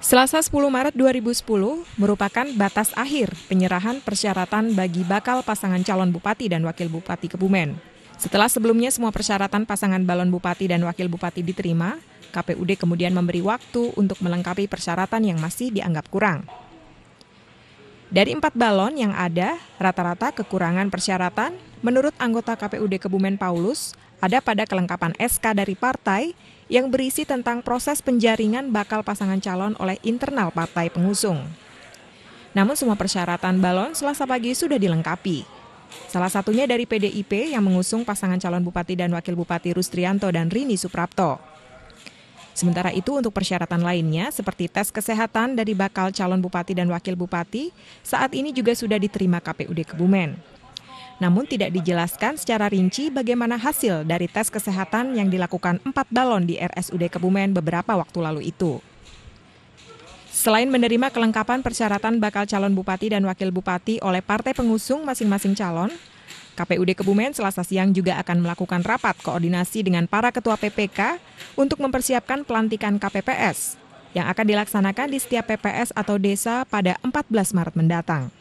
Selasa 10 Maret 2010 merupakan batas akhir penyerahan persyaratan bagi bakal pasangan calon bupati dan wakil bupati Kebumen. Setelah sebelumnya semua persyaratan pasangan balon bupati dan wakil bupati diterima, KPUD kemudian memberi waktu untuk melengkapi persyaratan yang masih dianggap kurang. Dari empat balon yang ada, rata-rata kekurangan persyaratan, menurut anggota KPUD Kebumen Paulus, ada pada kelengkapan SK dari partai yang berisi tentang proses penjaringan bakal pasangan calon oleh internal partai pengusung. Namun semua persyaratan balon selasa pagi sudah dilengkapi. Salah satunya dari PDIP yang mengusung pasangan calon bupati dan wakil bupati Rustrianto dan Rini Suprapto. Sementara itu untuk persyaratan lainnya seperti tes kesehatan dari bakal calon bupati dan wakil bupati saat ini juga sudah diterima KPUD Kebumen. Namun tidak dijelaskan secara rinci bagaimana hasil dari tes kesehatan yang dilakukan empat balon di RSUD Kebumen beberapa waktu lalu itu. Selain menerima kelengkapan persyaratan bakal calon bupati dan wakil bupati oleh partai pengusung masing-masing calon, KPUD Kebumen selasa siang juga akan melakukan rapat koordinasi dengan para ketua PPK untuk mempersiapkan pelantikan KPPS yang akan dilaksanakan di setiap PPS atau desa pada 14 Maret mendatang.